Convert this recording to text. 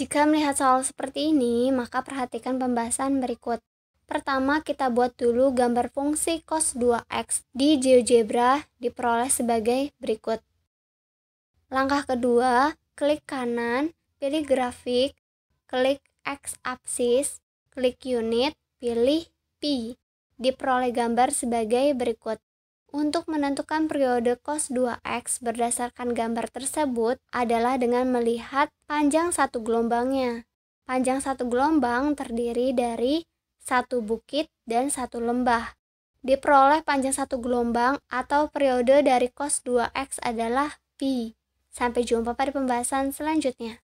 Jika melihat soal seperti ini, maka perhatikan pembahasan berikut. Pertama, kita buat dulu gambar fungsi cos 2x di GeoGebra diperoleh sebagai berikut. Langkah kedua, klik kanan, pilih grafik, klik X absis, klik unit, pilih pi. Diperoleh gambar sebagai berikut. Untuk menentukan periode cos 2x berdasarkan gambar tersebut adalah dengan melihat panjang satu gelombangnya. Panjang satu gelombang terdiri dari satu bukit dan satu lembah. Diperoleh panjang satu gelombang atau periode dari cos 2x adalah pi. Sampai jumpa pada pembahasan selanjutnya.